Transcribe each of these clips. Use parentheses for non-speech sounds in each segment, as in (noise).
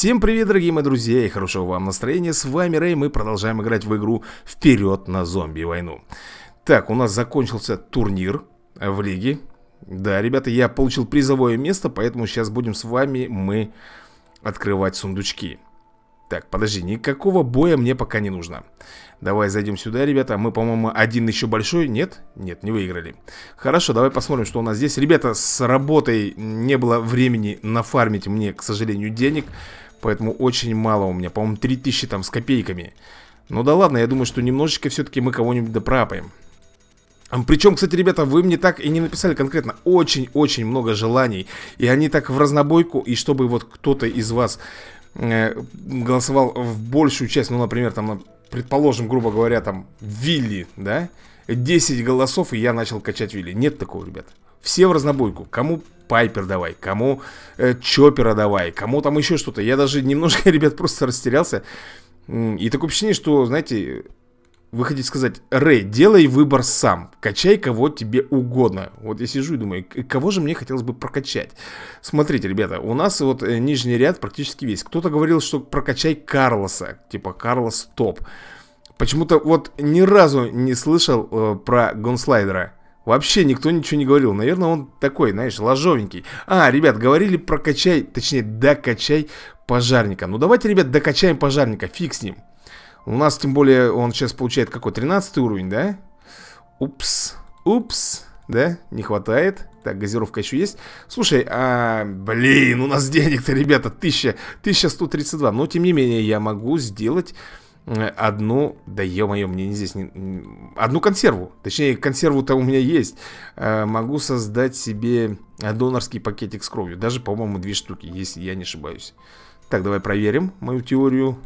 Всем привет, дорогие мои друзья, и хорошего вам настроения. С вами Рэй, мы продолжаем играть в игру «Вперед на зомби-войну». Так, у нас закончился турнир в лиге. Да, ребята, я получил призовое место, поэтому сейчас будем с вами мы открывать сундучки. Так, подожди, никакого боя мне пока не нужно. Давай зайдем сюда, ребята. Мы, по-моему, один еще большой. Нет? Нет, не выиграли. Хорошо, давай посмотрим, что у нас здесь. Ребята, с работой не было времени нафармить мне, к сожалению, денег. Поэтому очень мало у меня, по-моему, 3000 там с копейками Ну да ладно, я думаю, что немножечко все-таки мы кого-нибудь допрапаем причем, кстати, ребята, вы мне так и не написали конкретно Очень-очень много желаний И они так в разнобойку И чтобы вот кто-то из вас э, голосовал в большую часть Ну, например, там, предположим, грубо говоря, там Вилли, да? 10 голосов, и я начал качать Вилли Нет такого, ребят Все в разнобойку Кому Пайпер давай, кому э, Чоппера давай, кому там еще что-то. Я даже немножко, (laughs) ребят, просто растерялся. И такое ощущение, что, знаете, вы хотите сказать, Рэй, делай выбор сам, качай кого тебе угодно. Вот я сижу и думаю, кого же мне хотелось бы прокачать? Смотрите, ребята, у нас вот э, нижний ряд практически весь. Кто-то говорил, что прокачай Карлоса, типа Карлос топ. Почему-то вот ни разу не слышал э, про Гонслайдера. Вообще никто ничего не говорил. Наверное, он такой, знаешь, ложовенький. А, ребят, говорили про качай, точнее, докачай пожарника. Ну, давайте, ребят, докачаем пожарника, фиг с ним. У нас, тем более, он сейчас получает какой? 13 уровень, да? Упс, упс, да? Не хватает. Так, газировка еще есть. Слушай, а, блин, у нас денег-то, ребята, 1000, 1132. Но, тем не менее, я могу сделать одну, да ё-моё, мне здесь не... Одну консерву, точнее, консерву-то у меня есть э, Могу создать себе донорский пакетик с кровью Даже, по-моему, две штуки, если я не ошибаюсь Так, давай проверим мою теорию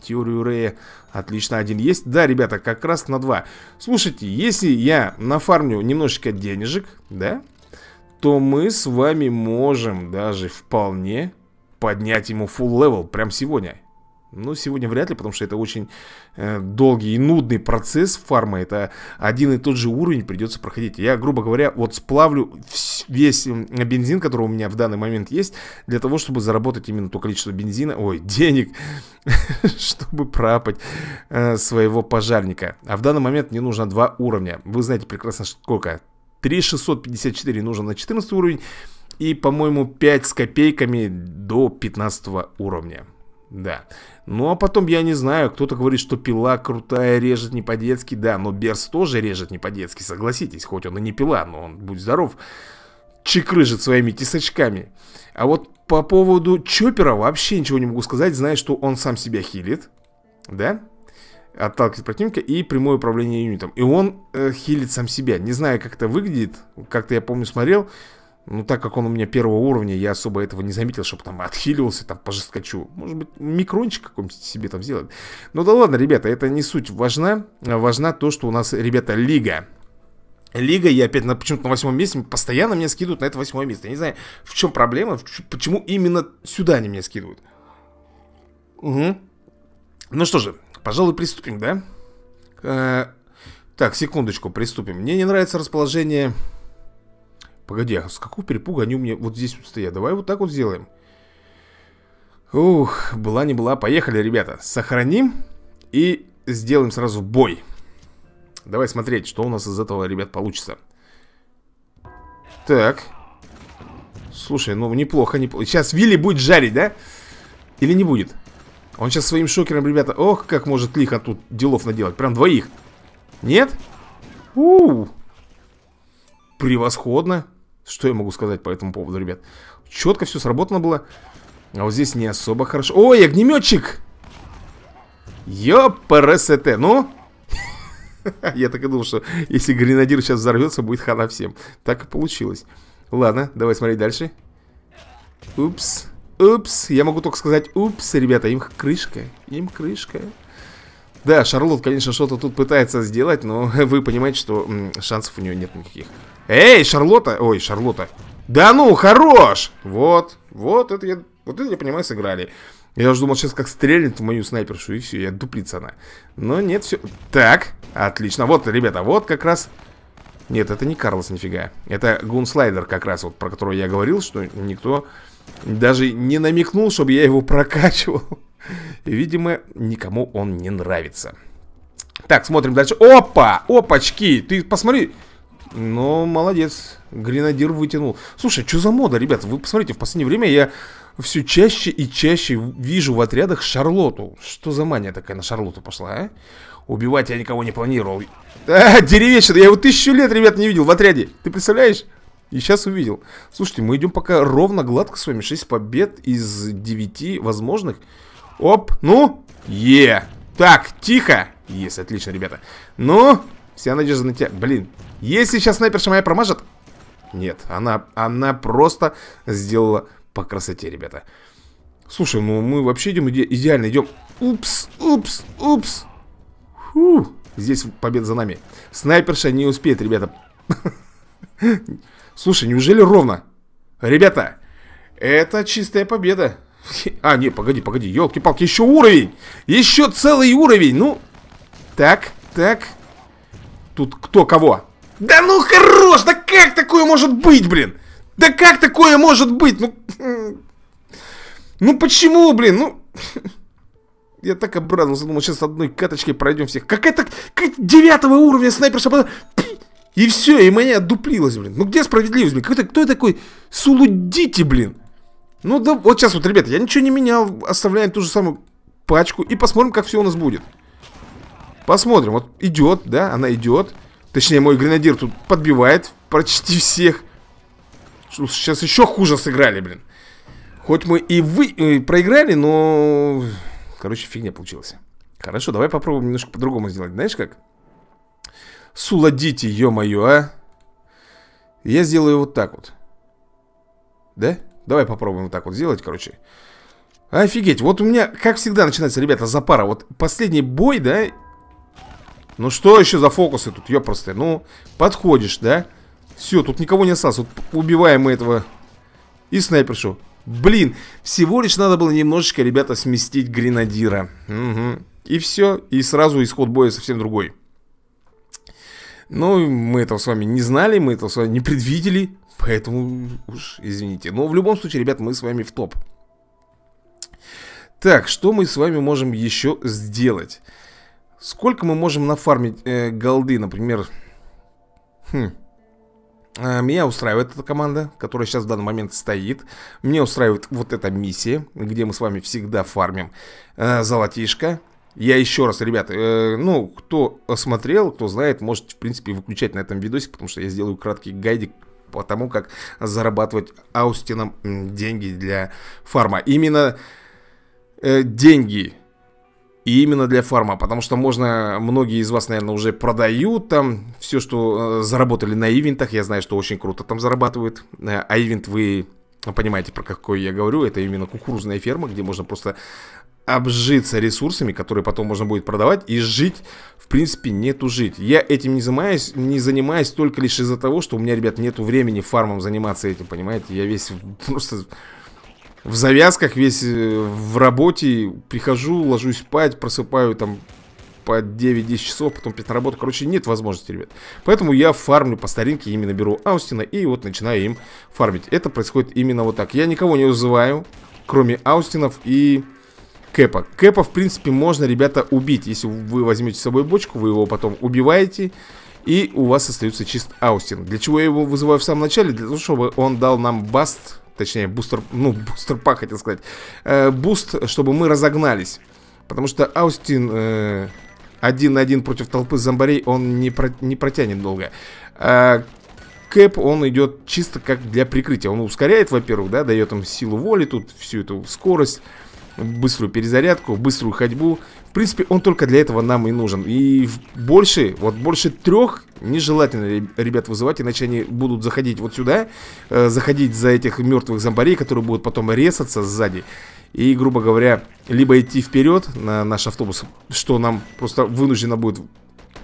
Теорию Рэя. Отлично, один есть Да, ребята, как раз на два Слушайте, если я нафармлю немножечко денежек, да То мы с вами можем даже вполне поднять ему full level прямо сегодня ну, сегодня вряд ли, потому что это очень э, долгий и нудный процесс фарма. Это один и тот же уровень придется проходить. Я, грубо говоря, вот сплавлю весь бензин, который у меня в данный момент есть, для того, чтобы заработать именно то количество бензина, ой, денег, (laughs) чтобы пропать э, своего пожарника. А в данный момент мне нужно два уровня. Вы знаете прекрасно, сколько? 3654 нужно на 14 уровень и, по-моему, 5 с копейками до 15 уровня. Да. Ну, а потом, я не знаю, кто-то говорит, что пила крутая, режет не по-детски. Да, но Берс тоже режет не по-детски, согласитесь. Хоть он и не пила, но он, будь здоров, чекрыжит своими тесачками. А вот по поводу Чопера вообще ничего не могу сказать. Знаю, что он сам себя хилит. Да? Отталкивает противника и прямое управление юнитом. И он э, хилит сам себя. Не знаю, как это выглядит. Как-то я помню смотрел. Ну так как он у меня первого уровня, я особо этого не заметил, чтобы там отхиливался, там по Может быть, микрончик какой-нибудь себе там сделать. Ну да ладно, ребята, это не суть важна. Важна то, что у нас, ребята, лига. Лига, я опять на, почему-то на восьмом месте, постоянно меня скидывают на это восьмое место. Я не знаю, в чем проблема, почему именно сюда они меня скидывают. Угу. Ну что же, пожалуй, приступим, да? Э -э так, секундочку, приступим. Мне не нравится расположение Погоди, а с какого перепуга они у меня вот здесь вот стоят? Давай вот так вот сделаем. Ух, была не была. Поехали, ребята. Сохраним и сделаем сразу бой. Давай смотреть, что у нас из этого, ребят, получится. Так. Слушай, ну неплохо, неплохо. Сейчас Вилли будет жарить, да? Или не будет? Он сейчас своим шокером, ребята, ох, как может лихо тут делов наделать. Прям двоих. Нет? У, -у, -у. Превосходно. Что я могу сказать по этому поводу, ребят? Четко все сработано было. А вот здесь не особо хорошо. Ой, огнеметчик! Ёпрст, ну? (laughs) Я так и думал, что если гренадир сейчас взорвется, будет хана всем. Так и получилось. Ладно, давай смотреть дальше. Упс. Упс. Я могу только сказать упс, ребята. Им крышка. Им крышка. Да, Шарлот, конечно, что-то тут пытается сделать, но (laughs) вы понимаете, что шансов у нее нет никаких. Эй, Шарлотта! Ой, Шарлотта. Да ну, хорош! Вот, вот это я, вот это я понимаю, сыграли. Я уже думал, сейчас как стрельнет в мою снайпершу, и все, я дуплица она. Но нет, все. Так, отлично. Вот, ребята, вот как раз... Нет, это не Карлос, нифига. Это Гунслайдер как раз, вот про которого я говорил, что никто даже не намекнул, чтобы я его прокачивал. Видимо, никому он не нравится. Так, смотрим дальше. Опа! Опачки! Ты посмотри, но ну, молодец, гренадир вытянул. Слушай, что за мода, ребят? Вы посмотрите, в последнее время я все чаще и чаще вижу в отрядах Шарлоту. Что за мания такая на Шарлоту пошла, а? Убивать я никого не планировал. (laughs) А, деревенщина, я его тысячу лет, ребят, не видел в отряде. Ты представляешь? И сейчас увидел. Слушайте, мы идем пока ровно гладко с вами. 6 побед из 9 возможных. Оп, ну, е. Так, тихо. Есть, отлично, ребята. Ну, Вся надежда на тебя. Блин, если сейчас снайперша моя промажет... Нет, она, она просто сделала по красоте, ребята. Слушай, ну мы вообще идем иде идеально, идем... Упс, упс, упс. Фу, здесь победа за нами. Снайперша не успеет, ребята. (laughs) Слушай, неужели ровно? Ребята, это чистая победа. А, не, погоди, погоди, елки-палки, еще уровень! Еще целый уровень! Ну, так, так, Тут кто кого? Да ну хорош! Да как такое может быть, блин? Да как такое может быть? Ну... Ну почему, блин? Ну... (laughs) Я так обрадовался, думал, сейчас одной каточкой пройдем всех. Как это Какая девятого уровня снайпер шапота... И все, и меня отдуплилось, блин. Ну где справедливость, блин? Кто, кто такой сулудите, блин? Ну да, вот сейчас вот, ребята, я ничего не менял. Оставляем ту же самую пачку и посмотрим, как все у нас будет. Посмотрим. Вот идет, да, она идет. Точнее, мой гренадир тут подбивает почти всех. Сейчас еще хуже сыграли, блин. Хоть мы и вы и э, проиграли, но... Короче, фигня получилась. Хорошо, давай попробуем немножко по-другому сделать. Знаешь как? Суладите, ё-моё, а. Я сделаю вот так вот. Да? Давай попробуем вот так вот сделать, короче. Офигеть, вот у меня, как всегда, начинается, ребята, запара. Вот последний бой, да, ну что еще за фокусы тут, ёпросты? Ну, подходишь, да? Все, тут никого не осталось. Вот убиваем мы этого и снайпершу. Блин, всего лишь надо было немножечко, ребята, сместить гренадира. Угу. И все, и сразу исход боя совсем другой. Ну, мы этого с вами не знали, мы этого с вами не предвидели, поэтому уж извините. Но в любом случае, ребят, мы с вами в топ. Так, что мы с вами можем еще сделать? Сколько мы можем нафармить э, голды, например? Хм. Э, меня устраивает эта команда, которая сейчас в данный момент стоит. Мне устраивает вот эта миссия, где мы с вами всегда фармим э, золотишко. Я еще раз, ребята, э, ну, кто смотрел, кто знает, может, в принципе, выключать на этом видосик, потому что я сделаю краткий гайдик по тому, как зарабатывать Аустином деньги для фарма. Именно э, деньги и именно для фарма, потому что можно, многие из вас, наверное, уже продают там все, что э, заработали на ивентах. Я знаю, что очень круто там зарабатывают. Э, а ивент вы понимаете, про какой я говорю. Это именно кукурузная ферма, где можно просто обжиться ресурсами, которые потом можно будет продавать и жить, в принципе, нету жить. Я этим не занимаюсь, не занимаюсь только лишь из-за того, что у меня, ребят, нету времени фармом заниматься этим, понимаете? Я весь (laughs) просто в завязках, весь э, в работе. Прихожу, ложусь спать, просыпаю там по 9-10 часов, потом опять на работу. Короче, нет возможности, ребят. Поэтому я фармлю по старинке, именно беру Аустина и вот начинаю им фармить. Это происходит именно вот так. Я никого не вызываю, кроме Аустинов и Кэпа. Кэпа, в принципе, можно, ребята, убить. Если вы возьмете с собой бочку, вы его потом убиваете. И у вас остается чист Аустин. Для чего я его вызываю в самом начале? Для того, чтобы он дал нам баст Точнее, бустер, ну, бустер пак, хотел сказать э, Буст, чтобы мы разогнались Потому что Аустин э, Один на один против толпы зомбарей Он не, про, не протянет долго а Кэп, он идет чисто как для прикрытия Он ускоряет, во-первых, да Дает им силу воли, тут всю эту скорость быструю перезарядку, быструю ходьбу. В принципе, он только для этого нам и нужен. И больше, вот больше трех нежелательно, ребят, вызывать, иначе они будут заходить вот сюда, э, заходить за этих мертвых зомбарей, которые будут потом резаться сзади. И, грубо говоря, либо идти вперед на наш автобус, что нам просто вынуждено будет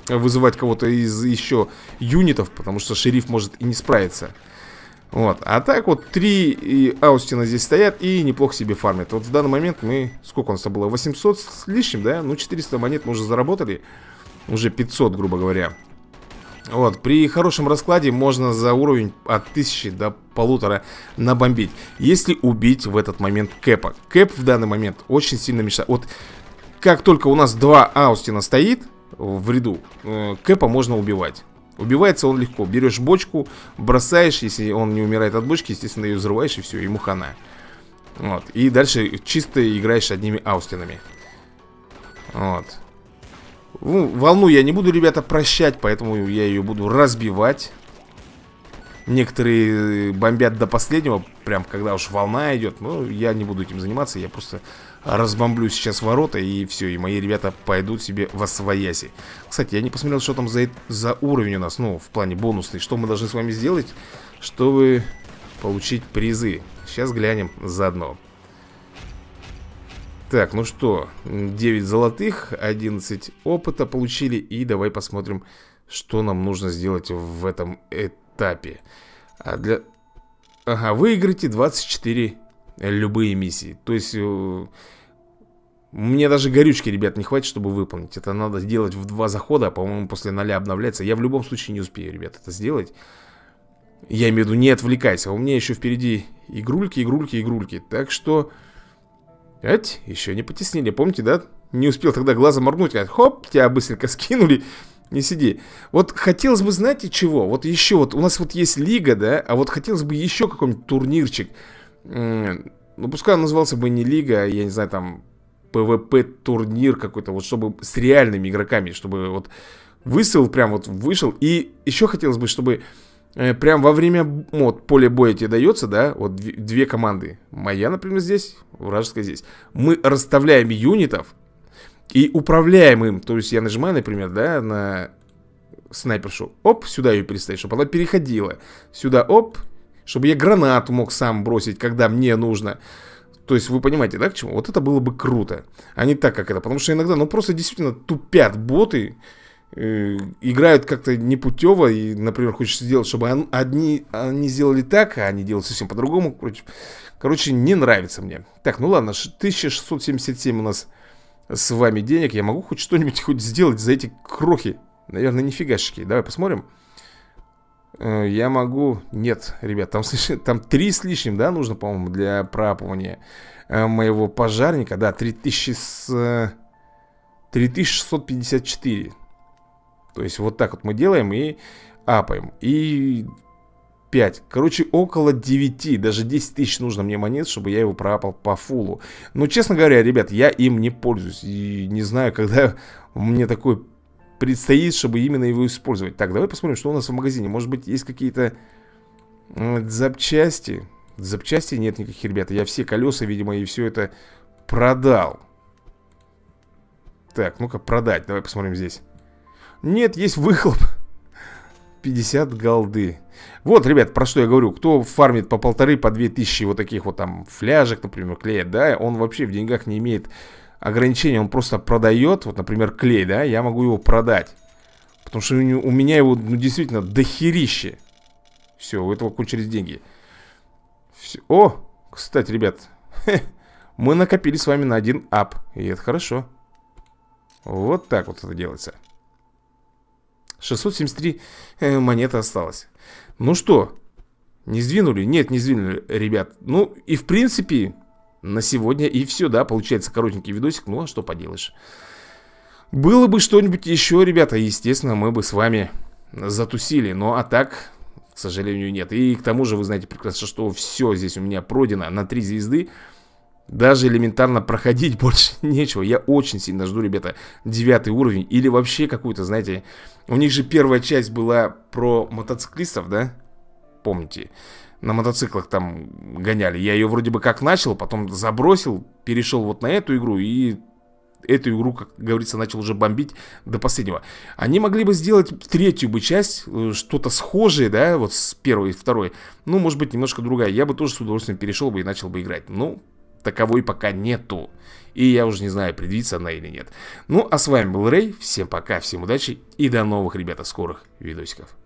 вызывать кого-то из еще юнитов, потому что шериф может и не справиться. Вот, а так вот три Аустина здесь стоят и неплохо себе фармят Вот в данный момент мы, сколько у нас было, 800 с лишним, да? Ну 400 монет мы уже заработали Уже 500, грубо говоря вот, при хорошем раскладе можно за уровень от 1000 до полутора набомбить Если убить в этот момент Кэпа Кэп в данный момент очень сильно мешает Вот как только у нас два Аустина стоит в ряду, э, Кэпа можно убивать Убивается он легко. Берешь бочку, бросаешь, если он не умирает от бочки, естественно, ее взрываешь, и все, ему хана. Вот. И дальше чисто играешь одними аустинами. Вот. Ну, волну я не буду, ребята, прощать, поэтому я ее буду разбивать. Некоторые э, бомбят до последнего, прям когда уж волна идет. Но ну, я не буду этим заниматься, я просто разбомблю сейчас ворота, и все, и мои ребята пойдут себе во свояси. Кстати, я не посмотрел, что там за, за уровень у нас, ну, в плане бонусный. Что мы должны с вами сделать, чтобы получить призы. Сейчас глянем заодно. Так, ну что, 9 золотых, 11 опыта получили. И давай посмотрим, что нам нужно сделать в этом этапе этапе. А для... Ага, выиграйте 24 э, любые миссии. То есть... Э, мне даже горючки, ребят, не хватит, чтобы выполнить. Это надо сделать в два захода, а, по-моему, после ноля обновляется. Я в любом случае не успею, ребят, это сделать. Я имею в виду, не отвлекайся. У меня еще впереди игрульки, игрульки, игрульки. Так что... Ать, еще не потеснили. Помните, да? Не успел тогда глаза моргнуть. А хоп, тебя быстренько скинули не сиди. Вот хотелось бы, знаете чего? Вот еще вот у нас вот есть лига, да, а вот хотелось бы еще какой-нибудь турнирчик. Ну, пускай он назывался бы не лига, а, я не знаю, там, ПВП-турнир какой-то, вот чтобы с реальными игроками, чтобы вот высыл прям вот вышел. И еще хотелось бы, чтобы э, прям во время ну, вот, поля боя тебе дается, да, вот две, две команды. Моя, например, здесь, вражеская здесь. Мы расставляем юнитов, и управляем им. То есть я нажимаю, например, да, на снайпершу. Оп, сюда ее переставить, чтобы она переходила. Сюда, оп. Чтобы я гранату мог сам бросить, когда мне нужно. То есть вы понимаете, да, к чему? Вот это было бы круто. А не так, как это. Потому что иногда, ну, просто действительно тупят боты. Э, играют как-то непутево. И, например, хочешь сделать, чтобы он, одни, они сделали так, а они делают совсем по-другому. Короче, короче, не нравится мне. Так, ну ладно, 1677 у нас с вами денег, я могу хоть что-нибудь хоть сделать за эти крохи? Наверное, нифигашки. Давай посмотрим. Э, я могу... Нет, ребят, там, (laughs) там 3 с лишним, да, нужно, по-моему, для пропывания э, моего пожарника. Да, 3000 с... 3654. Э, То есть вот так вот мы делаем и апаем. И 5. Короче, около 9, даже 10 тысяч нужно мне монет, чтобы я его пропал по фулу. Но, честно говоря, ребят, я им не пользуюсь. И не знаю, когда мне такой предстоит, чтобы именно его использовать. Так, давай посмотрим, что у нас в магазине. Может быть, есть какие-то запчасти. Запчасти нет никаких, ребята. Я все колеса, видимо, и все это продал. Так, ну-ка, продать. Давай посмотрим здесь. Нет, есть выхлоп. 50 голды. Вот, ребят, про что я говорю. Кто фармит по полторы, по две тысячи вот таких вот там фляжек, например, клея, да, он вообще в деньгах не имеет ограничения. Он просто продает, вот, например, клей, да, я могу его продать. Потому что у меня его, ну, действительно, дохерище. Все, у этого кончились деньги. Все. О, кстати, ребят, (laughs) мы накопили с вами на один ап. И это хорошо. Вот так вот это делается. 673 э, монеты осталось. Ну что, не сдвинули? Нет, не сдвинули, ребят. Ну и в принципе на сегодня и все, да, получается коротенький видосик. Ну а что поделаешь. Было бы что-нибудь еще, ребята, естественно, мы бы с вами затусили. Ну а так, к сожалению, нет. И к тому же, вы знаете прекрасно, что все здесь у меня пройдено на 3 звезды. Даже элементарно проходить (laughs) больше нечего. Я очень сильно жду, ребята, девятый уровень. Или вообще какую-то, знаете... У них же первая часть была про мотоциклистов, да? Помните? На мотоциклах там гоняли. Я ее вроде бы как начал, потом забросил, перешел вот на эту игру и эту игру, как говорится, начал уже бомбить до последнего. Они могли бы сделать третью бы часть, э, что-то схожее, да, вот с первой и второй. Ну, может быть, немножко другая. Я бы тоже с удовольствием перешел бы и начал бы играть. Ну, таковой пока нету. И я уже не знаю, предвидится она или нет. Ну, а с вами был Рэй. Всем пока, всем удачи и до новых, ребята, скорых видосиков.